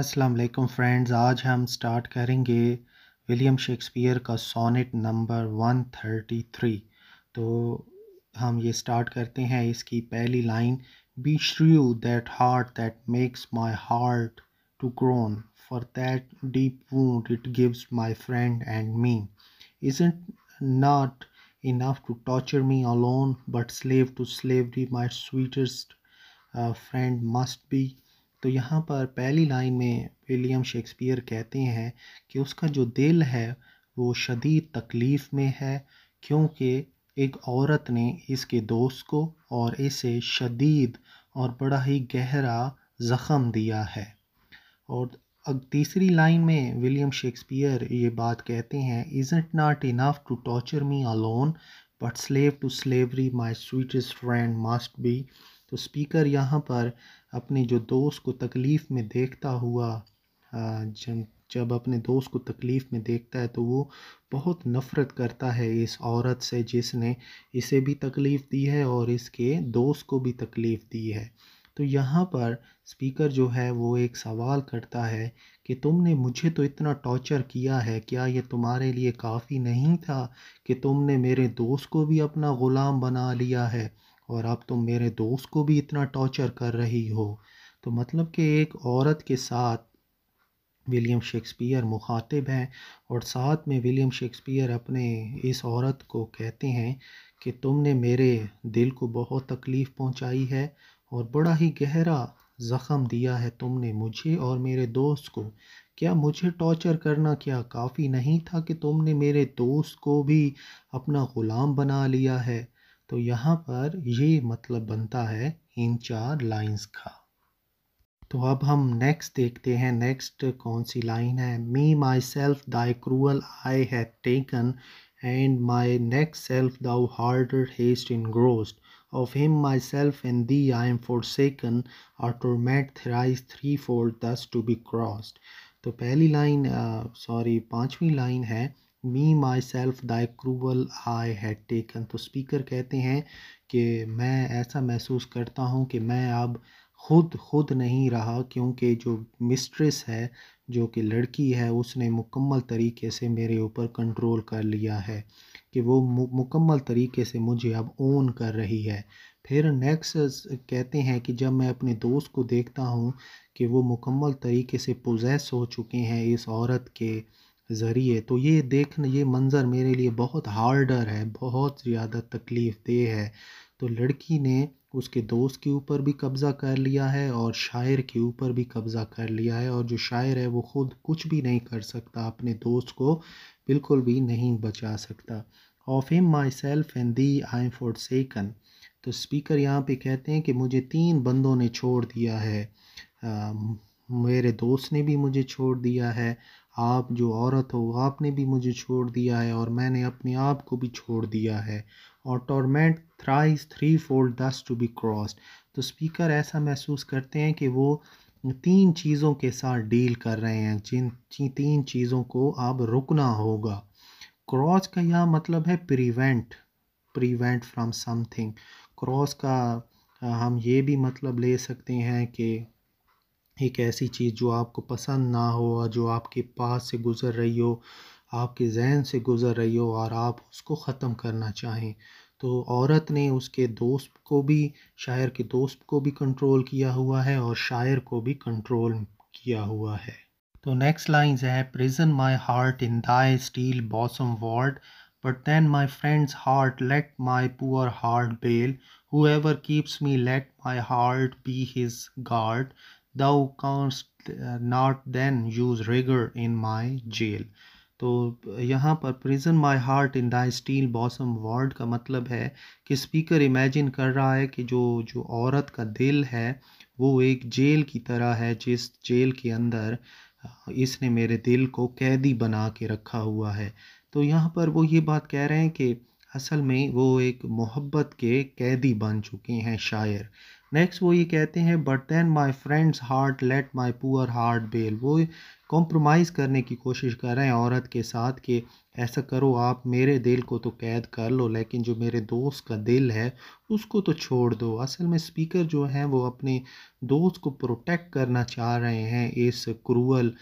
अस्सलाम वालेकुम फ्रेंड्स आज हम स्टार्ट करेंगे विलियम शेक्सपियर का सोनेट नंबर 133 तो हम ये स्टार्ट करते हैं इसकी पहली line beshrew that heart that makes my heart to groan for that deep wound it gives my friend and me is it not enough to torture me alone but slave to slavery my sweetest friend must be तो यहाँ पर पहली line में William Shakespeare कहते हैं कि उसका जो दिल है वो शदीद तकलीफ़ में है क्योंकि एक औरत ने इसके दोस्त को और इसे शदीद और बड़ा ही गहरा ज़ख़म दिया है और अब तीसरी लाइन में विलियम शेक्सपियर ये बात कहते हैं is it not enough to torture me alone but slave to slavery my sweetest friend must be तो स्पीकर यहाँ पर अपने जो दोस्त को तकलीफ़ में देखता हुआ जब जब अपने दोस्त को तकलीफ़ में देखता है तो वो बहुत नफ़रत करता है इस औरत से जिसने इसे भी तकलीफ़ दी है और इसके दोस्त को भी तकलीफ़ दी है तो यहाँ पर स्पीकर जो है वो एक सवाल करता है कि तुमने मुझे तो इतना टॉर्चर किया है क्या ये तुम्हारे लिए काफ़ी नहीं था कि तुमने मेरे दोस्त को भी अपना ग़ुलाम बना लिया है और अब तुम मेरे दोस्त को भी इतना टॉर्चर कर रही हो तो मतलब कि एक औरत के साथ विलियम शेक्सपियर मुखातिब हैं और साथ में विलियम शेक्सपियर अपने इस औरत को कहते हैं कि तुमने मेरे दिल को बहुत तकलीफ़ पहुंचाई है और बड़ा ही गहरा ज़ख़म दिया है तुमने मुझे और मेरे दोस्त को क्या मुझे टॉर्चर करना क्या काफ़ी नहीं था कि तुमने मेरे दोस्त को भी अपना ग़ुलाम बना लिया है तो यहाँ पर ये मतलब बनता है इन चार लाइंस का तो अब हम नेक्स्ट देखते हैं नेक्स्ट कौन सी लाइन है me myself thy cruel eye have taken and my next self thou harder hast engrossed of thee I am thee forsaken am torment thrice threefold thus to be crossed तो पहली लाइन sorry uh, पांचवी line है me myself thy cruel eye had taken तो speaker कहते हैं कि मैं ऐसा महसूस करता हूँ कि मैं अब खुद खुद नहीं रहा क्योंकि जो मिस्ट्रेस है जो कि लड़की है उसने मुकम्मल तरीके से मेरे ऊपर कंट्रोल कर लिया है कि वो मुकम्मल तरीके से मुझे अब ओन कर रही है फिर नेक्स्ट कहते हैं कि जब मैं अपने दोस्त को देखता हूँ कि वो मुकम्मल तरीके से पोजेस हो चुके हैं इस औरत के ज़रिए तो ये देखने ये मंज़र मेरे लिए बहुत हार्डर है बहुत ज़्यादा तकलीफ़ देह है तो लड़की ने उसके दोस्त के ऊपर भी कब्ज़ा कर लिया है और शायर के ऊपर भी कब्ज़ा कर लिया है और जो शायर है वो ख़ुद कुछ भी नहीं कर सकता अपने दोस्त को बिल्कुल भी नहीं बचा सकता of him myself and thee I am forsaken तो स्पीकर यहाँ पे कहते हैं कि मुझे तीन बंदों ने छोड़ दिया है आ, मेरे दोस्त ने भी मुझे छोड़ दिया है आप जो औरत हो आपने भी मुझे छोड़ दिया है और मैंने अपने आप को भी छोड़ दिया है और torment thrice threefold thus to be crossed तो स्पीकर ऐसा महसूस करते हैं कि वो तीन चीज़ों के साथ डील कर रहे हैं जिन तीन चीज़ों को अब रुकना होगा क्रॉस का यह मतलब है prevent prevent from something cross का हम ये भी मतलब ले सकते हैं कि एक ऐसी चीज़ जो आपको पसंद ना हो और जो आपके पास से गुज़र रही हो आपके जहन से गुज़र रही हो और आप उसको ख़त्म करना चाहें तो औरत ने उसके दोस्त को भी शायर के दोस्त को भी कंट्रोल किया हुआ है और शायर को भी कंट्रोल किया हुआ है तो नेक्स्ट लाइंस है prison my heart in thy steel bosom ward then then friend's heart let let poor heart bail who ever keeps me let my heart be his guard thou canst uh, not then use rigor in my jail तो यहाँ पर prison my heart in thy steel bosom ward का मतलब है कि speaker imagine कर रहा है कि जो जो औरत का दिल है वो एक जेल की तरह है जिस जेल के अंदर uh, इसने मेरे दिल को कैदी बना के रखा हुआ है तो यहाँ पर वो ये बात कह रहे हैं कि असल में वो एक मोहब्बत के कैदी बन चुके हैं शायर नेक्स्ट वो ये कहते हैं but then my friend's heart let my poor heart bail वो कॉम्प्रोमाइज़ करने की कोशिश कर रहे हैं औरत के साथ कि ऐसा करो आप मेरे दिल को तो कैद कर लो लेकिन जो मेरे दोस्त का दिल है उसको तो छोड़ दो असल में स्पीकर जो हैं वो अपने दोस्त को प्रोटेक्ट करना चाह रहे हैं इस क्रूअल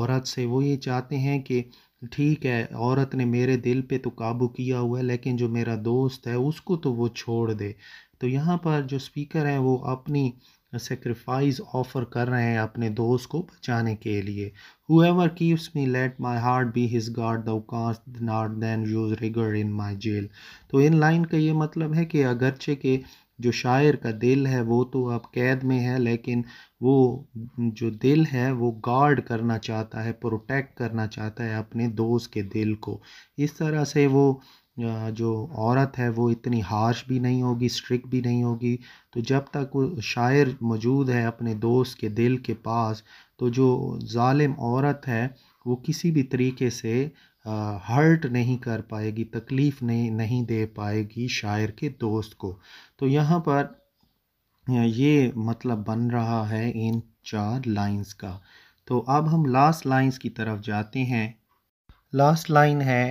औरत से वो ये चाहते हैं कि ठीक है औरत ने मेरे दिल पे तो काबू किया हुआ है लेकिन जो मेरा दोस्त है उसको तो वो छोड़ दे तो यहाँ पर जो स्पीकर हैं वो अपनी सेक्रीफाइस ऑफ़र कर रहे हैं अपने दोस्त को बचाने के लिए whoever keeps me let my heart be his guard thou canst not then use rigour in my jail तो इन लाइन का ये मतलब है कि अगरचे के जो शायर का दिल है वो तो अब कैद में है लेकिन वो जो दिल है वो गार्ड करना चाहता है प्रोटेक्ट करना चाहता है अपने दोस्त के दिल को इस तरह से वो जो औरत है वो इतनी हार्श भी नहीं होगी स्ट्रिक भी नहीं होगी तो जब तक वो शायर मौजूद है अपने दोस्त के दिल के पास तो जो ालिम औरत है वो किसी भी तरीके से हर्ट नहीं कर पाएगी तकलीफ़ नहीं नहीं दे पाएगी शायर के दोस्त को तो यहाँ पर ये मतलब बन रहा है इन चार लाइंस का तो अब हम लास्ट लाइंस की तरफ जाते हैं लास्ट लाइन है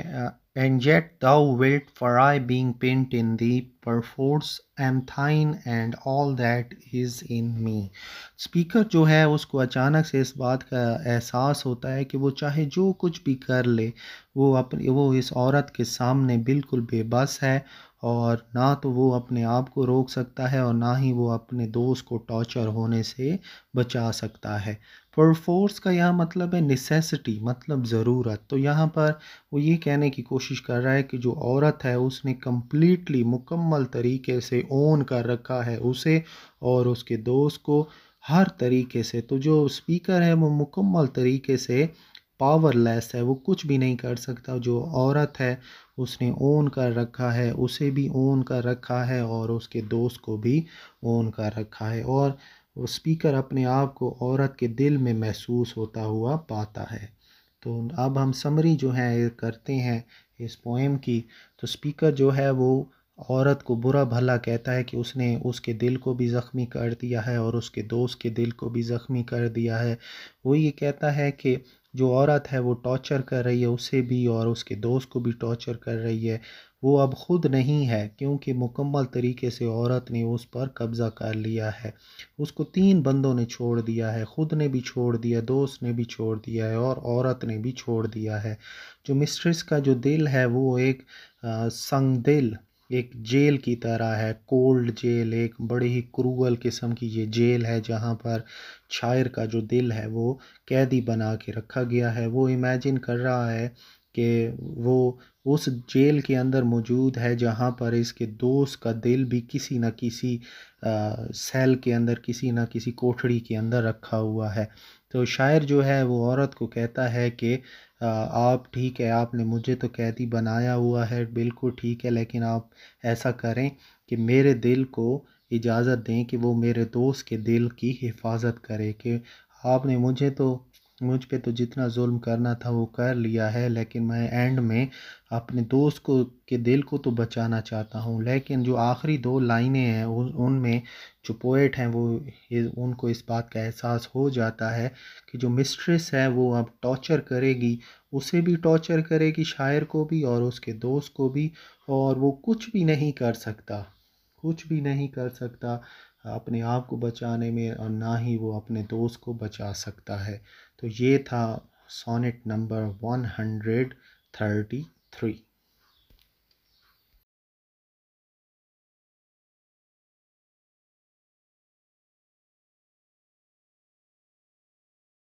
and yet thou for I being pent in thee perforce am thine and all that is in me speaker जो है उसको अचानक से इस बात का एहसास होता है कि वो चाहे जो कुछ भी कर ले वो अपने वो इस औरत के सामने बिल्कुल बेबस है और ना तो वो अपने आप को रोक सकता है और ना ही वो अपने दोस्त को टॉर्चर होने से बचा सकता है परफोर्स का यह मतलब है नेसेसिटी मतलब ज़रूरत तो यहाँ पर वो ये कहने की कोशिश कर रहा है कि जो औरत है उसने कम्प्लीटली मुकम्मल मुकम्मल तरीके से ओन कर रखा है उसे और उसके दोस्त को हर तरीके से तो जो स्पीकर है वो मुकम्मल तरीके से पावरलेस है वो कुछ भी नहीं कर सकता जो औरत है उसने ओन कर रखा है उसे भी ओन कर रखा है और उसके दोस्त को भी ओन कर रखा है और वो स्पीकर अपने आप को औरत के दिल में महसूस होता हुआ पाता है तो अब हम समरी जो है करते हैं इस पोएम की तो स्पीकर जो है वो औरत को बुरा भला कहता है कि उसने उसके दिल को भी ज़ख्मी कर दिया है और उसके दोस्त के दिल को भी ज़ख्मी कर दिया है वो ये कहता है कि जो औरत है वो टॉर्चर कर रही है उसे भी और उसके दोस्त को भी टॉर्चर कर रही है वो अब ख़ुद नहीं है क्योंकि मुकम्मल तरीके से औरत ने उस पर कब्ज़ा कर लिया है उसको तीन बंदों ने छोड़ दिया है ख़ुद ने भी छोड़ दिया दोस्त ने भी छोड़ दिया है और औरत ने भी छोड़ दिया है जो मिस्ट्रेस का जो दिल है वो एक संग दिल एक जेल की तरह है कोल्ड जेल एक बड़ी ही क्रूअल किस्म की ये जेल है जहाँ पर शायर का जो दिल है वो कैदी बना के रखा गया है वो इमेजिन कर रहा है कि वो उस जेल के अंदर मौजूद है जहाँ पर इसके दोस्त का दिल भी किसी न किसी आ, सेल के अंदर किसी न किसी कोठड़ी के अंदर रखा हुआ है तो शायर जो है वो औरत को कहता है कि आप ठीक है आपने मुझे तो कैदी बनाया हुआ है बिल्कुल ठीक है लेकिन आप ऐसा करें कि मेरे दिल को इजाज़त दें कि वो मेरे दोस्त के दिल की हिफाज़त करे कि आपने मुझे तो मुझ पे तो जितना जुल्म करना था वो कर लिया है लेकिन मैं एंड में अपने दोस्त को के दिल को तो बचाना चाहता हूँ लेकिन जो आखिरी दो लाइनें हैं उनमें जो पोएट हैं वो उनको इस बात का एहसास हो जाता है कि जो मिस्ट्रेस है वो अब टॉर्चर करेगी उसे भी टॉर्चर करेगी शायर को भी और उसके दोस्त को भी और वो कुछ भी नहीं कर सकता कुछ भी नहीं कर सकता अपने आप को बचाने में और ना ही वो अपने दोस्त को बचा सकता है तो ये था sonnet number one hundred thirty three